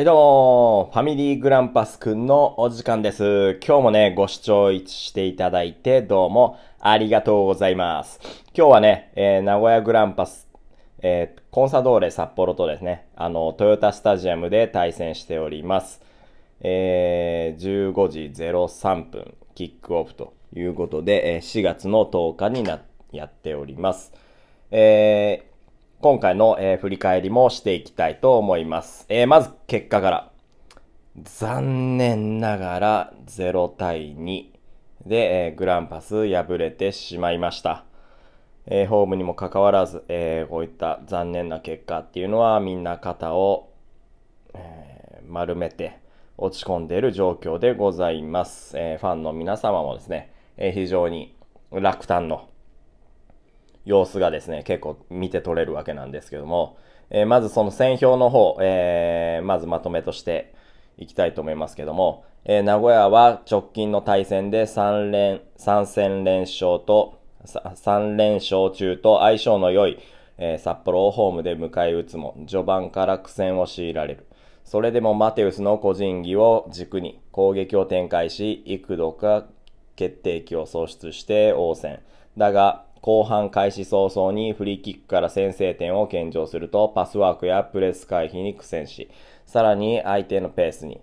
はいどうも、ファミリーグランパスくんのお時間です。今日もね、ご視聴していただいてどうもありがとうございます。今日はね、えー、名古屋グランパス、えー、コンサドーレ札幌とですね、あの、トヨタスタジアムで対戦しております。えー、15時03分、キックオフということで、え4月の10日にな、やっております。え今回の、えー、振り返りもしていきたいと思います。えー、まず結果から。残念ながら0対2で、えー、グランパス敗れてしまいました。えホームにもかかわらず、えこういった残念な結果っていうのはみんな肩を、え丸めて落ち込んでいる状況でございます。えファンの皆様もですね、え非常に落胆の様子がですね、結構見て取れるわけなんですけども、えー、まずその戦表の方、えー、まずまとめとしていきたいと思いますけども、えー、名古屋は直近の対戦で3連、3戦連勝と、3連勝中と相性の良い、え札幌をホームで迎え撃つも、序盤から苦戦を強いられる。それでもマテウスの個人技を軸に攻撃を展開し、幾度か決定機を創出して応戦。だが、後半開始早々にフリーキックから先制点を献上するとパスワークやプレス回避に苦戦し、さらに相手のペースに。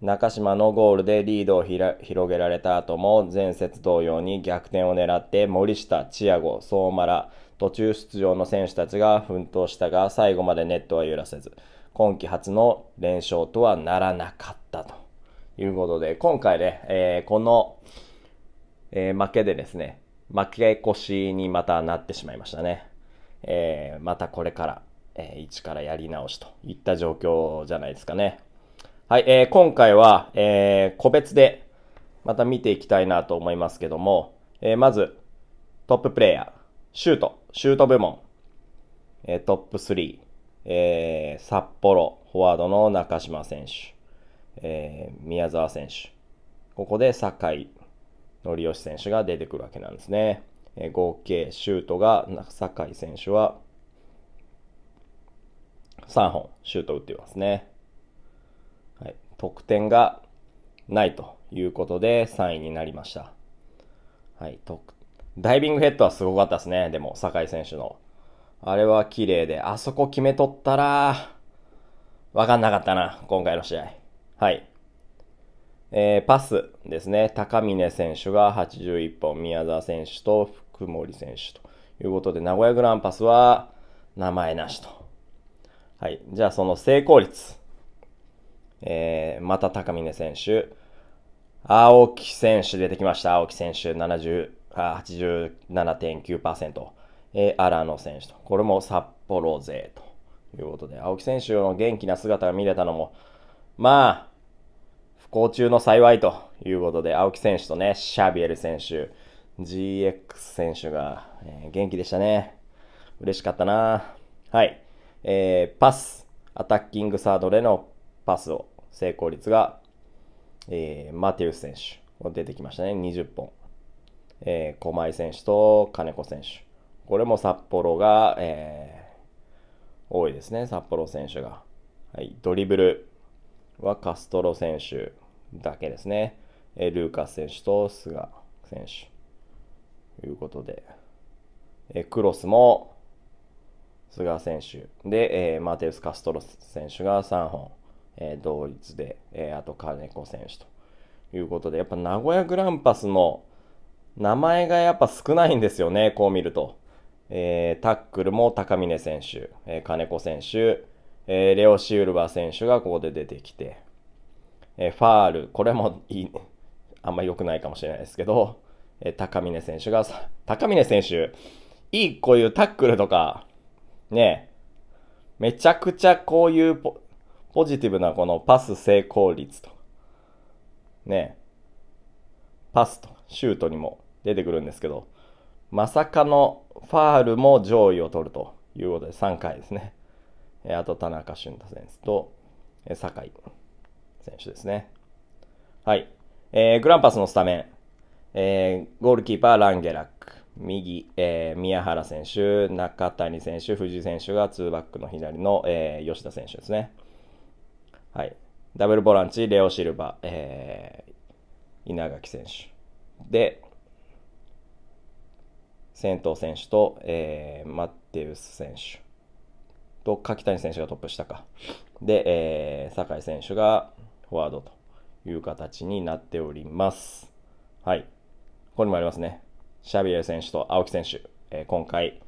中島のゴールでリードを広げられた後も前節同様に逆転を狙って森下、チアゴ、相馬ら途中出場の選手たちが奮闘したが最後までネットは揺らせず今季初の連勝とはならなかったということで今回ね、えー、この、えー、負けでですね負け越しにまたなってしまいましたね。えー、またこれから、えー、一からやり直しといった状況じゃないですかね。はい、えー、今回は、えー、個別でまた見ていきたいなと思いますけども、えー、まず、トッププレイヤー、シュート、シュート部門、えー、トップ3、えー、札幌、フォワードの中島選手、えー、宮沢選手、ここで酒井則吉選手が出てくるわけなんですね。え合計シュートが酒井選手は3本シュート打っていますね。はい、得点がないということで3位になりました。はい、ダイビングヘッドはすごかったですね。でも、酒井選手の。あれは綺麗で、あそこ決めとったら、わかんなかったな、今回の試合。はい。えー、パスですね、高峰選手が81本、宮澤選手と福森選手ということで、名古屋グランパスは名前なしと。はい、じゃあその成功率、えー、また高峰選手、青木選手出てきました、青木選手70、87.9%、えー、荒野選手と、これも札幌勢ということで、青木選手の元気な姿が見れたのも、まあ、不幸中の幸いということで、青木選手とね、シャビエル選手、GX 選手が、えー、元気でしたね。嬉しかったなはい。えー、パス、アタッキングサードでのパスを、成功率が、えー、マテウス選手、出てきましたね、20本。えー、駒井選手と金子選手。これも札幌が、えー、多いですね、札幌選手が。はい、ドリブル、はカストロ選手だけですね。えルーカス選手と菅選手。ということで、えクロスも菅選手で、えマテウス・カストロ選手が3本、え同率で、えあと金子選手ということで、やっぱ名古屋グランパスの名前がやっぱ少ないんですよね、こう見ると。えー、タックルも高峰選手、え金子選手、えー、レオ・シウルバー選手がここで出てきて、えー、ファール、これもいい、あんま良くないかもしれないですけど、えー、高峰選手が、高峰選手、いいこういうタックルとか、ね、めちゃくちゃこういうポポジティブなこのパス成功率と、ね、パスとシュートにも出てくるんですけど、まさかのファールも上位を取るということで3回ですね。あと田中俊太選手と、酒井選手ですね。はい。えー、グランパスのスタメン、えー、ゴールキーパー、ランゲラック。右、えー、宮原選手、中谷選手、藤井選手が2バックの左の、えー、吉田選手ですね。はい。ダブルボランチ、レオ・シルバ、えー、稲垣選手。で、先頭選手と、えー、マッテウス選手。と柿谷選手がトップ下か。で、えー、酒井選手がフォワードという形になっております。はい。ここにもありますね。シャビエル選手と青木選手、えー、今回、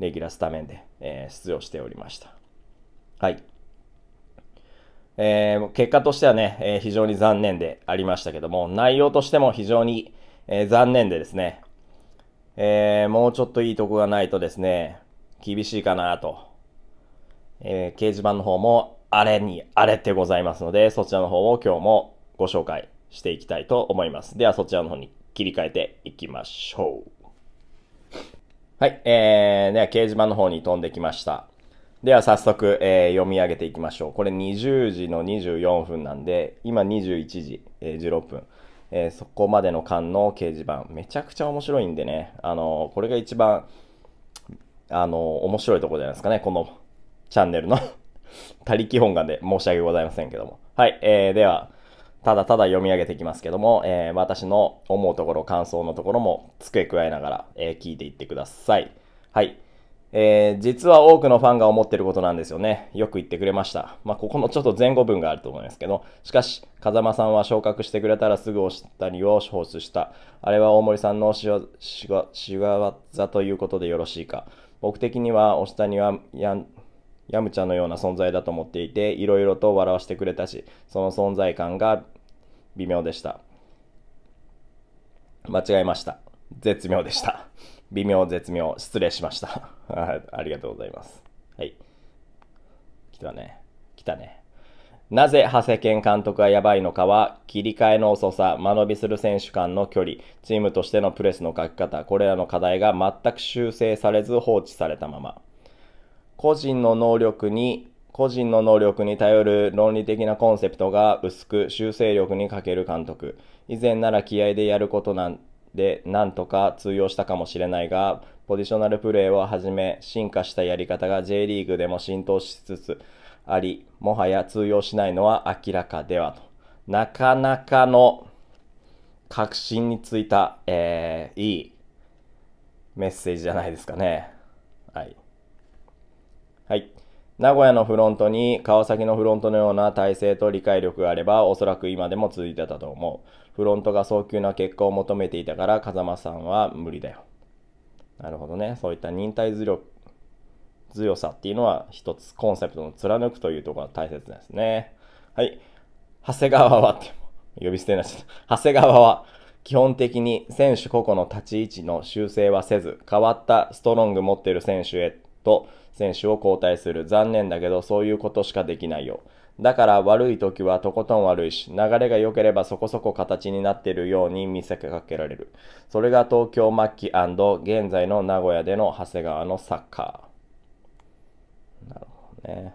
レギュラースタメンで、えー、出場しておりました。はい。えー、結果としてはね、えー、非常に残念でありましたけども、内容としても非常に、えー、残念でですね、えもうちょっといいとこがないとですね、厳しいかなとえー、掲示板の方もあれにあれってございますので、そちらの方を今日もご紹介していきたいと思います。ではそちらの方に切り替えていきましょう。はい、えー、では掲示板の方に飛んできました。では早速、えー、読み上げていきましょう。これ20時の24分なんで、今21時、えー、16分。えー、そこまでの間の掲示板。めちゃくちゃ面白いんでね。あのー、これが一番、あのー、面白いとこじゃないですかね。このチャンネルの 他力本願で申し訳ございませんけども。はい、えー、では、ただただ読み上げていきますけども、えー、私の思うところ、感想のところも付け加えながら、えー、聞いていってください。はい。えー、実は多くのファンが思ってることなんですよね。よく言ってくれました。まあ、ここのちょっと前後文があると思いますけど、しかし、風間さんは昇格してくれたらすぐ押したりを放出した。あれは大森さんのしわ、しわ、しわ技ということでよろしいか。僕的には押したにはやん、ヤムチャのような存在だと思っていて、いろいろと笑わせてくれたし、その存在感が微妙でした。間違えました。絶妙でした。微妙絶妙。失礼しました。ありがとうございます。はい。来たね。来たね。なぜ長谷健監督がやばいのかは、切り替えの遅さ、間延びする選手間の距離、チームとしてのプレスの書き方、これらの課題が全く修正されず放置されたまま。個人の能力に、個人の能力に頼る論理的なコンセプトが薄く修正力に欠ける監督。以前なら気合でやることなんで、なんとか通用したかもしれないが、ポジショナルプレーをはじめ、進化したやり方が J リーグでも浸透しつつあり、もはや通用しないのは明らかではと。なかなかの確信についた、えー、いいメッセージじゃないですかね。はい。はい。名古屋のフロントに川崎のフロントのような体制と理解力があれば、おそらく今でも続いてたと思う。フロントが早急な結果を求めていたから、風間さんは無理だよ。なるほどね。そういった忍耐強強さっていうのは一つコンセプトの貫くというところが大切ですね。はい。長谷川はって、呼び捨てになっちゃった。長谷川は、基本的に選手個々の立ち位置の修正はせず、変わったストロング持ってる選手へと選手を交代する。残念だけど、そういうことしかできないよ。だから悪い時はとことん悪いし、流れが良ければそこそこ形になっているように見せかけられる。それが東京末期現在の名古屋での長谷川のサッカー。なるほどね。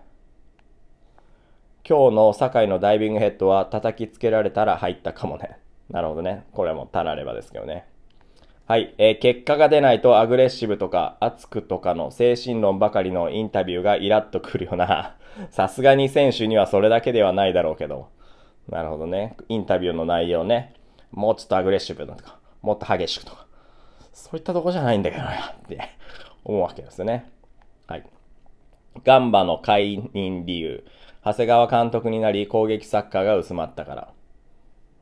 今日の堺のダイビングヘッドは叩きつけられたら入ったかもね。なるほどね。これもたらればですけどね。はい、えー、結果が出ないとアグレッシブとか熱くとかの精神論ばかりのインタビューがイラッとくるよな。さすがに選手にはそれだけではないだろうけど。なるほどね。インタビューの内容ね。もうちょっとアグレッシブとか、もっと激しくとか。そういったとこじゃないんだけどな、って 思うわけですね。はい。ガンバの解任理由。長谷川監督になり攻撃サッカーが薄まったから。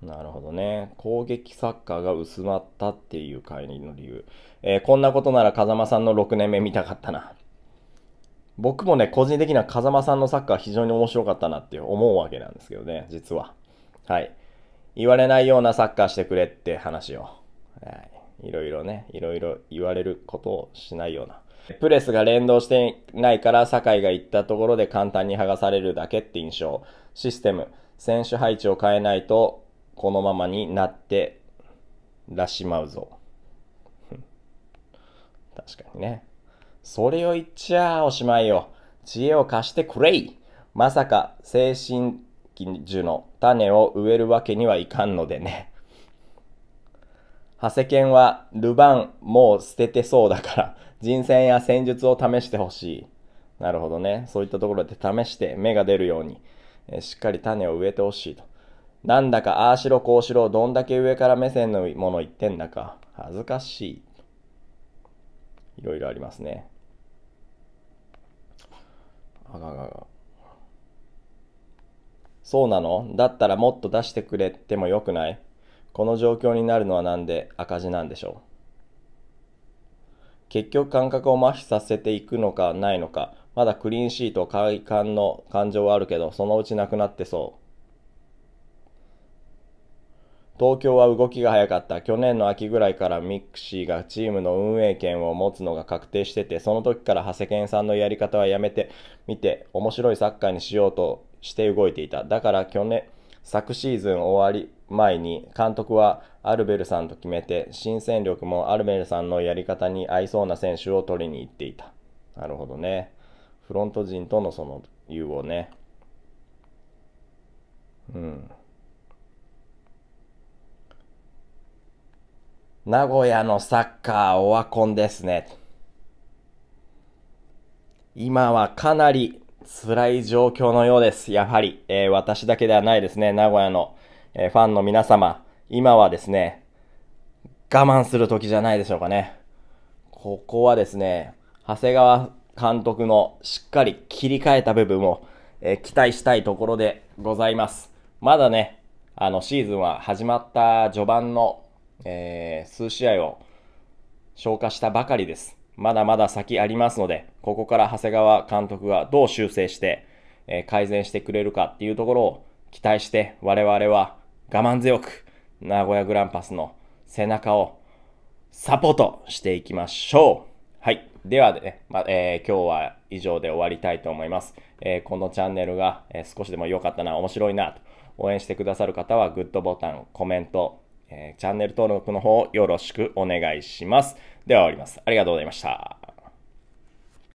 なるほどね。攻撃サッカーが薄まったっていう解任の理由。えー、こんなことなら風間さんの6年目見たかったな。僕もね、個人的には風間さんのサッカー非常に面白かったなって思うわけなんですけどね、実は。はい。言われないようなサッカーしてくれって話を。はい。いろいろね、いろいろ言われることをしないような。プレスが連動してないから酒井が言ったところで簡単に剥がされるだけって印象。システム。選手配置を変えないとこのままになってらしまうぞ。確かにね。それを言っちゃおしまいよ。知恵を貸してくれいまさか精神樹の種を植えるわけにはいかんのでね。長谷健はルバンもう捨ててそうだから人選や戦術を試してほしい。なるほどね。そういったところで試して芽が出るように、えしっかり種を植えてほしいと。なんだかああしろこうしろ、どんだけ上から目線のもの言ってんだか、恥ずかしい。いろいろありますね。あががが。そうなのだったらもっと出してくれてもよくないこの状況になるのはなんで赤字なんでしょう結局感覚を麻痺させていくのかないのかまだクリーンシート快感の感情はあるけどそのうちなくなってそう東京は動きが早かった。去年の秋ぐらいからミクシーがチームの運営権を持つのが確定してて、その時から長谷健さんのやり方はやめてみて、面白いサッカーにしようとして動いていた。だから去年、昨シーズン終わり前に監督はアルベルさんと決めて、新戦力もアルベルさんのやり方に合いそうな選手を取りに行っていた。なるほどね。フロント陣とのその融合ね。うん。名古屋のサッカーオワコンですね。今はかなり辛い状況のようです。やはり、えー、私だけではないですね。名古屋の、えー、ファンの皆様。今はですね、我慢する時じゃないでしょうかね。ここはですね、長谷川監督のしっかり切り替えた部分を、えー、期待したいところでございます。まだね、あのシーズンは始まった序盤のえー、数試合を消化したばかりです。まだまだ先ありますので、ここから長谷川監督がどう修正して、えー、改善してくれるかっていうところを期待して我々は我慢強く名古屋グランパスの背中をサポートしていきましょう。はい。ではね、まえー、今日は以上で終わりたいと思います。えー、このチャンネルが、え少しでも良かったな、面白いなと応援してくださる方はグッドボタン、コメント、えー、チャンネル登録の方よろしくお願いします。では終わります。ありがとうございました。